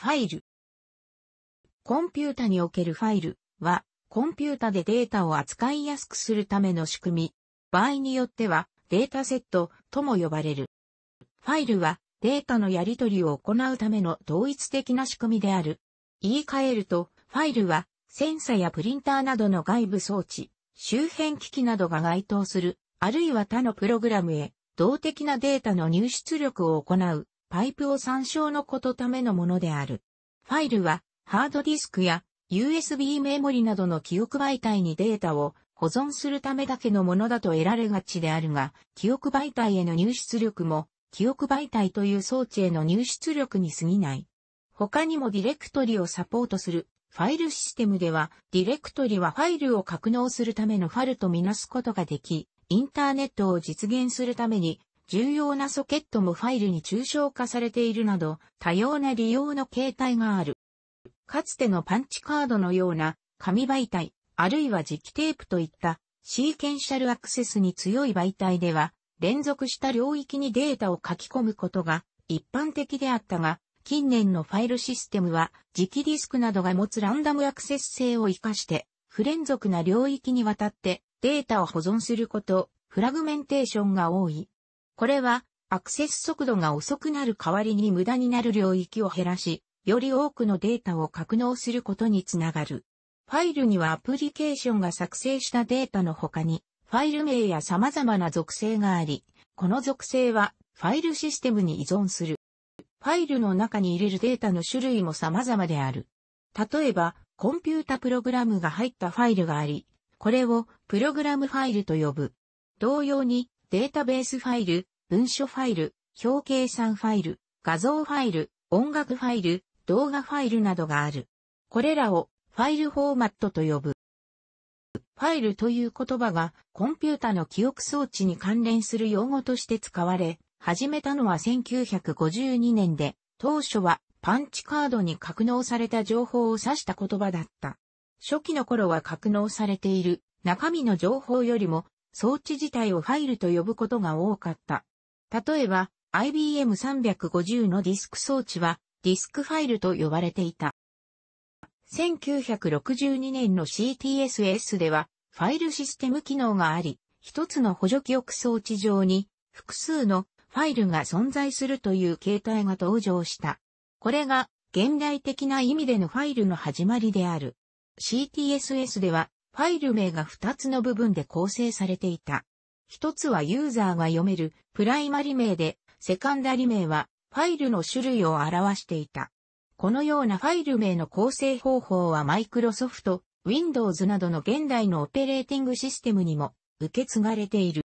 ファイル。コンピュータにおけるファイルは、コンピュータでデータを扱いやすくするための仕組み。場合によっては、データセットとも呼ばれる。ファイルは、データのやり取りを行うための同一的な仕組みである。言い換えると、ファイルは、センサやプリンターなどの外部装置、周辺機器などが該当する、あるいは他のプログラムへ、動的なデータの入出力を行うパイプを参照のことためのものである。ファイルは、ハードディスクや USB メモリなどの記憶媒体にデータを保存するためだけのものだと得られがちであるが、記憶媒体への入出力も、記憶媒体という装置への入出力に過ぎない。他にもディレクトリをサポートするファイルシステムでは、ディレクトリはファイルを格納するためのファルとみなすことができ、インターネットを実現するために重要なソケットもファイルに抽象化されているなど、多様な利用の形態がある。かつてのパンチカードのような紙媒体、あるいは磁気テープといったシーケンシャルアクセスに強い媒体では、連続した領域にデータを書き込むことが一般的であったが、近年のファイルシステムは、磁気ディスクなどが持つランダムアクセス性を活かして、不連続な領域にわたってデータを保存すること、フラグメンテーションが多い。これは、アクセス速度が遅くなる代わりに無駄になる領域を減らし、より多くのデータを格納することにつながる。ファイルにはアプリケーションが作成したデータの他に、ファイル名や様々な属性があり、この属性はファイルシステムに依存する。ファイルの中に入れるデータの種類も様々である。例えば、コンピュータプログラムが入ったファイルがあり、これをプログラムファイルと呼ぶ。同様に、データベースファイル、文書ファイル、表計算ファイル、画像ファイル、音楽ファイル、動画ファイルなどがある。これらをファイルフォーマットと呼ぶ。ファイルという言葉がコンピュータの記憶装置に関連する用語として使われ、始めたのは1952年で、当初はパンチカードに格納された情報を指した言葉だった。初期の頃は格納されている中身の情報よりも装置自体をファイルと呼ぶことが多かった。例えば、IBM350 のディスク装置は、ディスクファイルと呼ばれていた。1962年の CTSS では、ファイルシステム機能があり、一つの補助記憶装置上に、複数のファイルが存在するという形態が登場した。これが現代的な意味でのファイルの始まりである。CTSS ではファイル名が2つの部分で構成されていた。一つはユーザーが読めるプライマリ名で、セカンダリ名はファイルの種類を表していた。このようなファイル名の構成方法はマイクロソフト、Windows などの現代のオペレーティングシステムにも受け継がれている。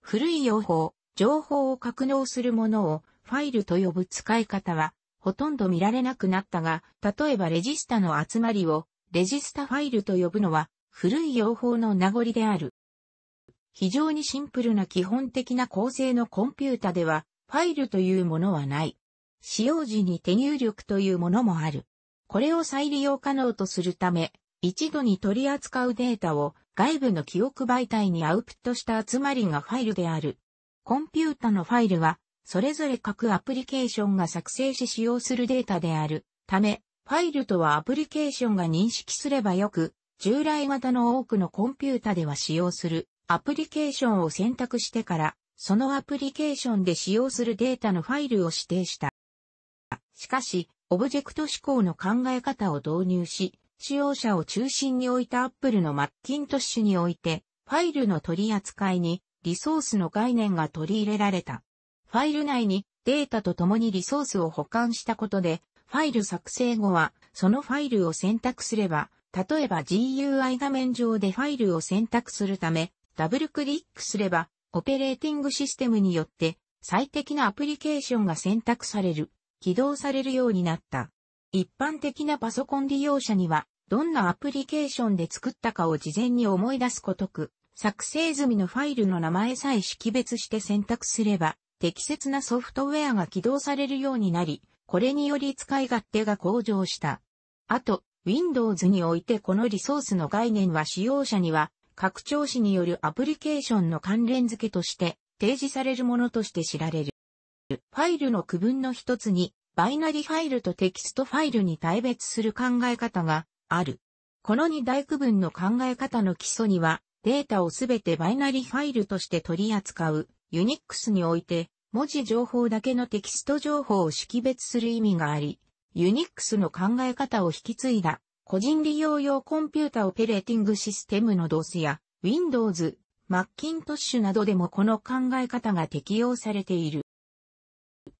古い用法、情報を格納するものをファイルと呼ぶ使い方はほとんど見られなくなったが、例えばレジスタの集まりをレジスタファイルと呼ぶのは古い用法の名残である。非常にシンプルな基本的な構成のコンピュータではファイルというものはない。使用時に手入力というものもある。これを再利用可能とするため、一度に取り扱うデータを外部の記憶媒体にアウプットした集まりがファイルである。コンピュータのファイルは、それぞれ各アプリケーションが作成し使用するデータであるため、ファイルとはアプリケーションが認識すればよく、従来型の多くのコンピュータでは使用するアプリケーションを選択してから、そのアプリケーションで使用するデータのファイルを指定した。しかし、オブジェクト指向の考え方を導入し、使用者を中心に置いた Apple のマッキントッシュにおいて、ファイルの取り扱いにリソースの概念が取り入れられた。ファイル内にデータと共にリソースを保管したことで、ファイル作成後は、そのファイルを選択すれば、例えば GUI 画面上でファイルを選択するため、ダブルクリックすれば、オペレーティングシステムによって最適なアプリケーションが選択される、起動されるようになった。一般的なパソコン利用者には、どんなアプリケーションで作ったかを事前に思い出すことく、作成済みのファイルの名前さえ識別して選択すれば、適切なソフトウェアが起動されるようになり、これにより使い勝手が向上した。あと、Windows においてこのリソースの概念は使用者には、拡張子によるアプリケーションの関連付けとして提示されるものとして知られる。ファイルの区分の一つに、バイナリファイルとテキストファイルに対別する考え方がある。この二大区分の考え方の基礎には、データをすべてバイナリファイルとして取り扱う、ユニックスにおいて、文字情報だけのテキスト情報を識別する意味があり、ユニックスの考え方を引き継いだ、個人利用用コンピュータオペレーティングシステムの DOS や Windows、Macintosh などでもこの考え方が適用されている。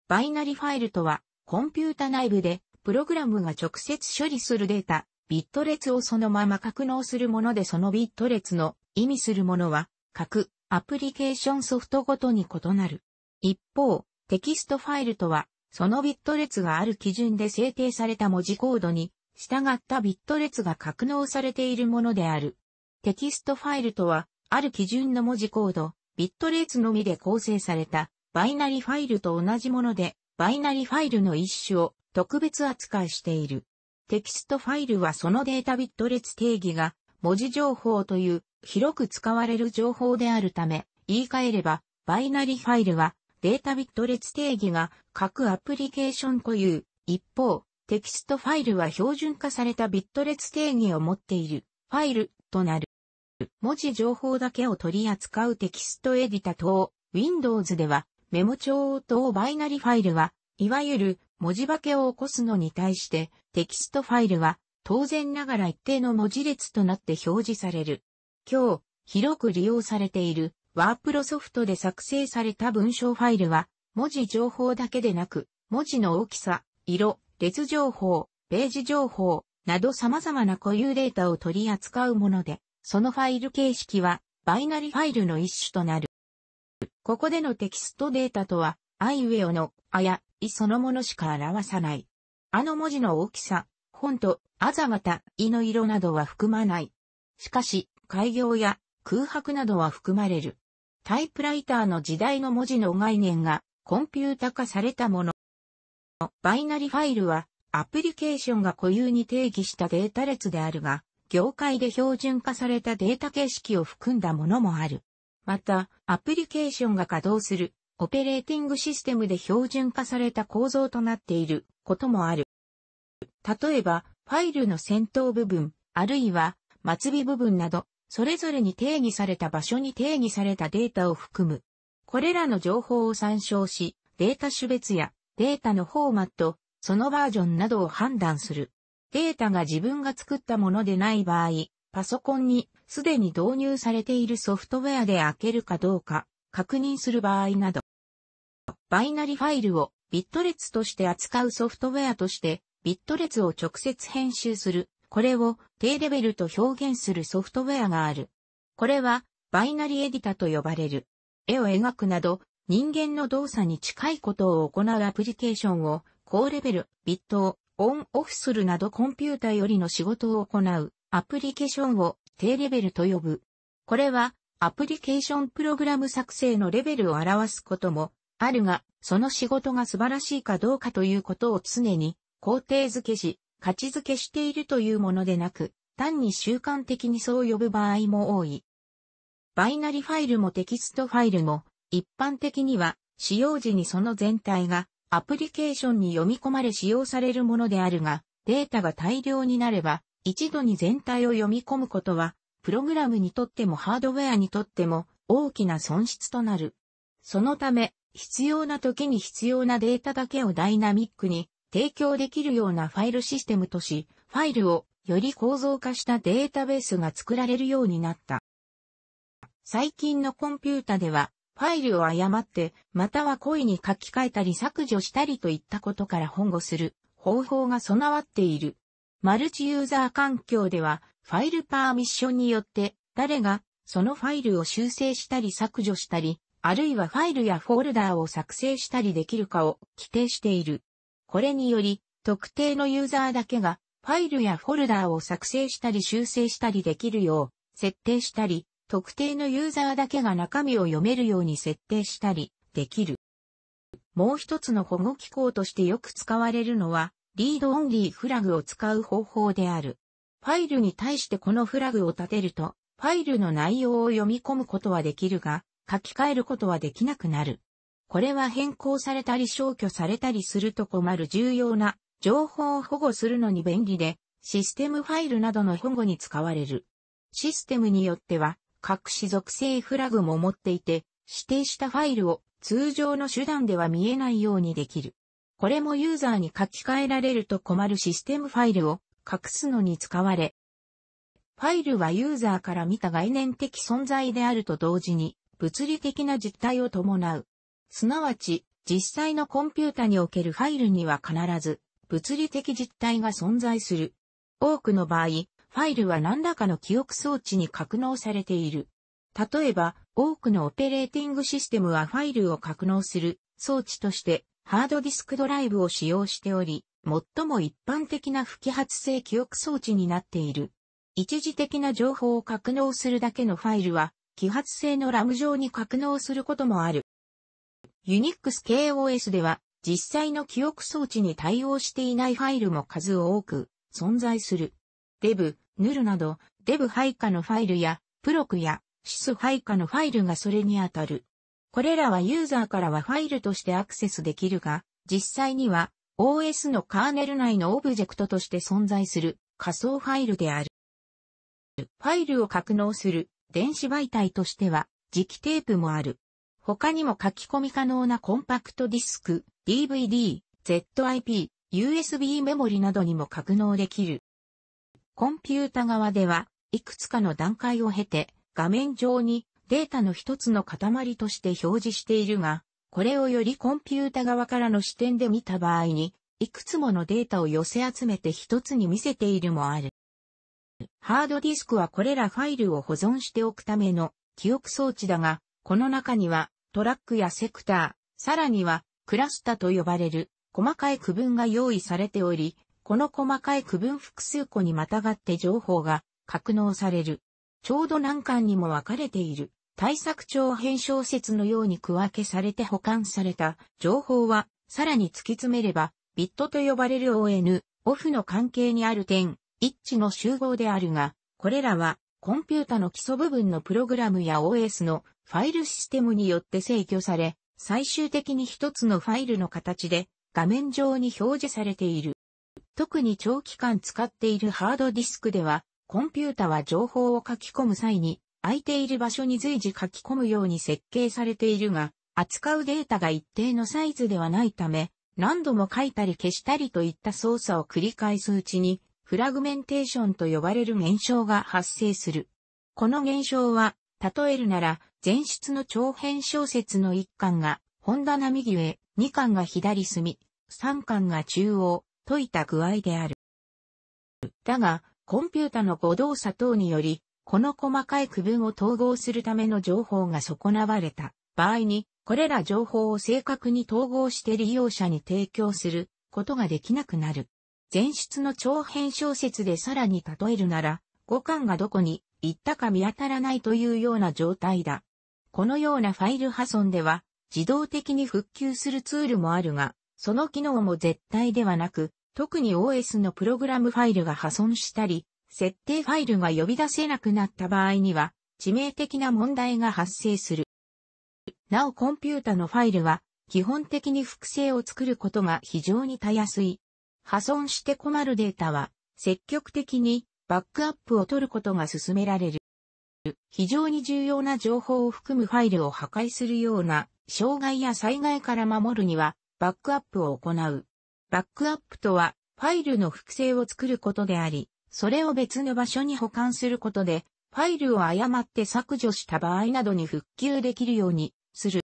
バイナリファイルとは、コンピュータ内部で、プログラムが直接処理するデータ、ビット列をそのまま格納するものでそのビット列の意味するものは、各アプリケーションソフトごとに異なる。一方、テキストファイルとは、そのビット列がある基準で制定された文字コードに、従ったビット列が格納されているものである。テキストファイルとは、ある基準の文字コード、ビット列のみで構成された、バイナリファイルと同じもので、バイナリファイルの一種を特別扱いしている。テキストファイルはそのデータビット列定義が、文字情報という広く使われる情報であるため、言い換えれば、バイナリファイルはデータビット列定義が各アプリケーション固有。一方、テキストファイルは標準化されたビット列定義を持っているファイルとなる。文字情報だけを取り扱うテキストエディタ等、Windows ではメモ帳等バイナリファイルは、いわゆる文字化けを起こすのに対してテキストファイルは当然ながら一定の文字列となって表示される。今日、広く利用されているワープロソフトで作成された文章ファイルは、文字情報だけでなく、文字の大きさ、色、列情報、ページ情報、など様々な固有データを取り扱うもので、そのファイル形式は、バイナリファイルの一種となる。ここでのテキストデータとは、アイウェオの、あや、いそのものしか表さない。あの文字の大きさ、フォント、あざまた、いの色などは含まない。しかし、改行や空白などは含まれる。タイプライターの時代の文字の概念がコンピュータ化されたもの。バイナリファイルはアプリケーションが固有に定義したデータ列であるが、業界で標準化されたデータ形式を含んだものもある。また、アプリケーションが稼働するオペレーティングシステムで標準化された構造となっていることもある。例えば、ファイルの先頭部分、あるいは末尾部分など、それぞれに定義された場所に定義されたデータを含む。これらの情報を参照し、データ種別やデータのフォーマット、そのバージョンなどを判断する。データが自分が作ったものでない場合、パソコンにすでに導入されているソフトウェアで開けるかどうか確認する場合など、バイナリファイルをビット列として扱うソフトウェアとして、ビット列を直接編集するこれを低レベルと表現するソフトウェアがある。これはバイナリエディタと呼ばれる。絵を描くなど人間の動作に近いことを行うアプリケーションを高レベル、ビットをオンオフするなどコンピュータよりの仕事を行うアプリケーションを低レベルと呼ぶ。これはアプリケーションプログラム作成のレベルを表すこともあるが、その仕事が素晴らしいかどうかということを常に肯定づけし、価値づけしているというものでなく、単に習慣的にそう呼ぶ場合も多い。バイナリファイルもテキストファイルも、一般的には、使用時にその全体がアプリケーションに読み込まれ使用されるものであるが、データが大量になれば、一度に全体を読み込むことは、プログラムにとってもハードウェアにとっても大きな損失となる。そのため、必要な時に必要なデータだけをダイナミックに提供できるようなファイルシステムとし、ファイルをより構造化したデータベースが作られるようになった。最近のコンピュータでは、ファイルを誤って、または故意に書き換えたり削除したりといったことから保護する方法が備わっている。マルチユーザー環境では、ファイルパーミッションによって、誰がそのファイルを修正したり削除したり、あるいはファイルやフォルダーを作成したりできるかを規定している。これにより、特定のユーザーだけが、ファイルやフォルダーを作成したり修正したりできるよう、設定したり、特定のユーザーだけが中身を読めるように設定したり、できる。もう一つの保護機構としてよく使われるのは、リードオンリーフラグを使う方法である。ファイルに対してこのフラグを立てると、ファイルの内容を読み込むことはできるが、書き換えることはできなくなる。これは変更されたり消去されたりすると困る重要な情報を保護するのに便利で、システムファイルなどの保護に使われる。システムによっては、各種属性フラグも持っていて、指定したファイルを通常の手段では見えないようにできる。これもユーザーに書き換えられると困るシステムファイルを隠すのに使われ、ファイルはユーザーから見た概念的存在であると同時に、物理的な実態を伴う。すなわち、実際のコンピュータにおけるファイルには必ず、物理的実体が存在する。多くの場合、ファイルは何らかの記憶装置に格納されている。例えば、多くのオペレーティングシステムはファイルを格納する装置としてハードディスクドライブを使用しており、最も一般的な不揮発性記憶装置になっている。一時的な情報を格納するだけのファイルは、揮発性のラム上に格納することもある。ユニックス KOS では実際の記憶装置に対応していないファイルも数多く存在する。デブ、ヌルなどデブ配下のファイルやプロクやシス配下のファイルがそれにあたる。これらはユーザーからはファイルとしてアクセスできるが、実際には OS のカーネル内のオブジェクトとして存在する仮想ファイルである。ファイルを格納する電子媒体としては磁気テープもある。他にも書き込み可能なコンパクトディスク、DVD、ZIP、USB メモリなどにも格納できる。コンピュータ側では、いくつかの段階を経て、画面上にデータの一つの塊として表示しているが、これをよりコンピュータ側からの視点で見た場合に、いくつものデータを寄せ集めて一つに見せているもある。ハードディスクはこれらファイルを保存しておくための記憶装置だが、この中には、トラックやセクター、さらには、クラスタと呼ばれる、細かい区分が用意されており、この細かい区分複数個にまたがって情報が格納される。ちょうど何巻にも分かれている。対策長編小説のように区分けされて保管された情報は、さらに突き詰めれば、ビットと呼ばれる ON、オフの関係にある点、一致の集合であるが、これらはコンピュータの基礎部分のプログラムや OS のファイルシステムによって制御され、最終的に一つのファイルの形で画面上に表示されている。特に長期間使っているハードディスクでは、コンピュータは情報を書き込む際に、空いている場所に随時書き込むように設計されているが、扱うデータが一定のサイズではないため、何度も書いたり消したりといった操作を繰り返すうちに、フラグメンテーションと呼ばれる現象が発生する。この現象は、例えるなら、前出の長編小説の1巻が、本棚右上、2巻が左隅、3巻が中央、といった具合である。だが、コンピュータの誤動作等により、この細かい区分を統合するための情報が損なわれた場合に、これら情報を正確に統合して利用者に提供することができなくなる。前出の長編小説でさらに例えるなら、五感がどこに行ったか見当たらないというような状態だ。このようなファイル破損では、自動的に復旧するツールもあるが、その機能も絶対ではなく、特に OS のプログラムファイルが破損したり、設定ファイルが呼び出せなくなった場合には、致命的な問題が発生する。なおコンピュータのファイルは、基本的に複製を作ることが非常にたやすい。破損して困るデータは、積極的にバックアップを取ることが進められる。非常に重要な情報を含むファイルを破壊するような障害や災害から守るには、バックアップを行う。バックアップとは、ファイルの複製を作ることであり、それを別の場所に保管することで、ファイルを誤って削除した場合などに復旧できるようにする。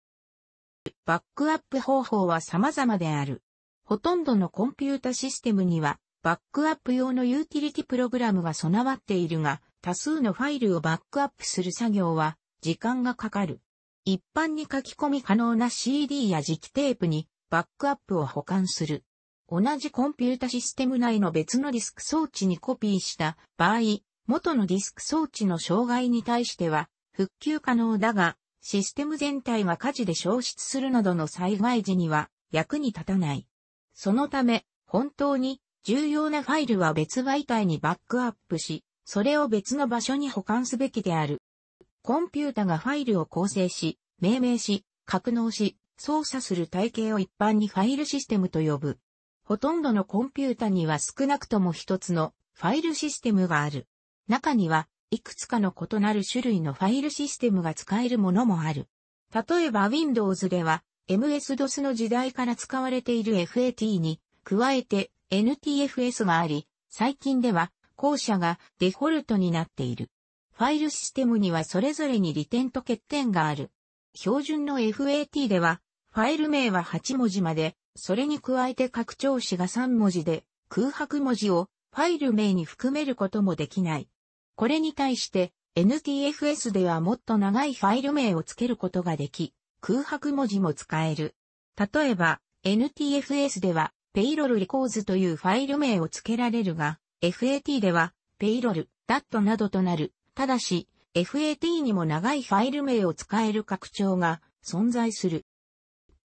バックアップ方法は様々である。ほとんどのコンピュータシステムには、バックアップ用のユーティリティプログラムが備わっているが、多数のファイルをバックアップする作業は、時間がかかる。一般に書き込み可能な CD や磁気テープに、バックアップを保管する。同じコンピュータシステム内の別のディスク装置にコピーした場合、元のディスク装置の障害に対しては復旧可能だが、システム全体が火事で消失するなどの災害時には役に立たない。そのため、本当に重要なファイルは別媒体にバックアップし、それを別の場所に保管すべきである。コンピュータがファイルを構成し、命名し、格納し、操作する体系を一般にファイルシステムと呼ぶ。ほとんどのコンピュータには少なくとも一つのファイルシステムがある。中には、いくつかの異なる種類のファイルシステムが使えるものもある。例えば Windows では、MS-DOS の時代から使われている FAT に加えて NTFS があり、最近では後者がデフォルトになっている。ファイルシステムにはそれぞれに利点と欠点がある。標準の FAT では、ファイル名は8文字まで、それに加えて拡張子が3文字で、空白文字をファイル名に含めることもできない。これに対して NTFS ではもっと長いファイル名を付けることができ、空白文字も使える。例えば、NTFS では、ペイロルリコーズというファイル名を付けられるが、FAT では、ペイロル、ダットなどとなる。ただし、FAT にも長いファイル名を使える拡張が存在する。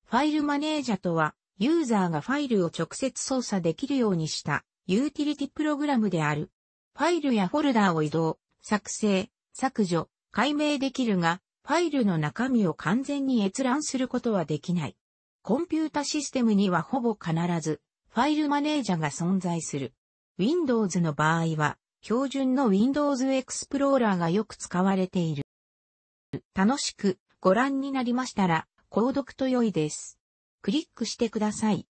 ファイルマネージャとは、ユーザーがファイルを直接操作できるようにしたユーティリティプログラムである。ファイルやフォルダーを移動、作成、削除、解明できるが、ファイルの中身を完全に閲覧することはできない。コンピュータシステムにはほぼ必ず、ファイルマネージャが存在する。Windows の場合は、標準の Windows Explorer がよく使われている。楽しくご覧になりましたら、購読と良いです。クリックしてください。